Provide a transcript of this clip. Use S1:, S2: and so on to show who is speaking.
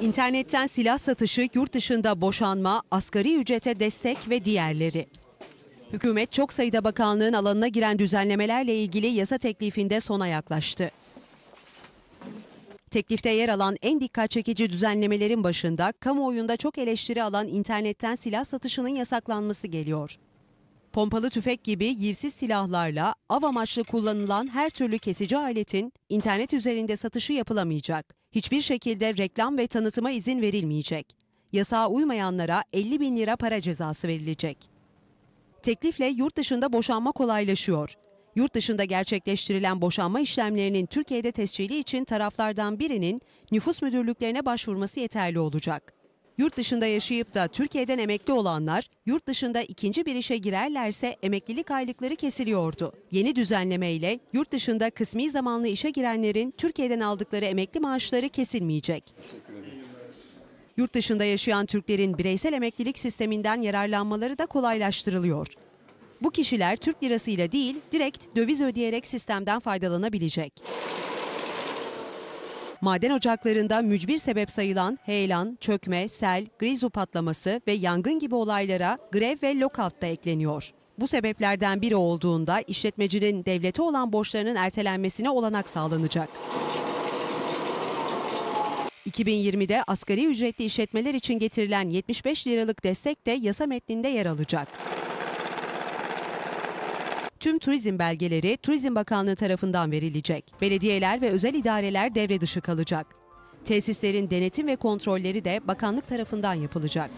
S1: İnternetten silah satışı, yurt dışında boşanma, asgari ücrete destek ve diğerleri. Hükümet çok sayıda bakanlığın alanına giren düzenlemelerle ilgili yasa teklifinde sona yaklaştı. Teklifte yer alan en dikkat çekici düzenlemelerin başında kamuoyunda çok eleştiri alan internetten silah satışının yasaklanması geliyor. Pompalı tüfek gibi yivsiz silahlarla av amaçlı kullanılan her türlü kesici aletin internet üzerinde satışı yapılamayacak hiçbir şekilde reklam ve tanıtıma izin verilmeyecek. Yasağa uymayanlara 50 bin lira para cezası verilecek. Teklifle yurt dışında boşanma kolaylaşıyor. Yurt dışında gerçekleştirilen boşanma işlemlerinin Türkiye'de tescili için taraflardan birinin nüfus müdürlüklerine başvurması yeterli olacak. Yurt dışında yaşayıp da Türkiye'den emekli olanlar yurt dışında ikinci bir işe girerlerse emeklilik aylıkları kesiliyordu. Yeni düzenleme ile yurt dışında kısmi zamanlı işe girenlerin Türkiye'den aldıkları emekli maaşları kesilmeyecek. Yurt dışında yaşayan Türklerin bireysel emeklilik sisteminden yararlanmaları da kolaylaştırılıyor. Bu kişiler Türk lirasıyla değil, direkt döviz ödeyerek sistemden faydalanabilecek. Maden ocaklarında mücbir sebep sayılan heyelan, çökme, sel, grizu patlaması ve yangın gibi olaylara grev ve lockout da ekleniyor. Bu sebeplerden biri olduğunda işletmecinin devlete olan borçlarının ertelenmesine olanak sağlanacak. 2020'de asgari ücretli işletmeler için getirilen 75 liralık destek de yasa metninde yer alacak tüm turizm belgeleri Turizm Bakanlığı tarafından verilecek. Belediyeler ve özel idareler devre dışı kalacak. Tesislerin denetim ve kontrolleri de bakanlık tarafından yapılacak.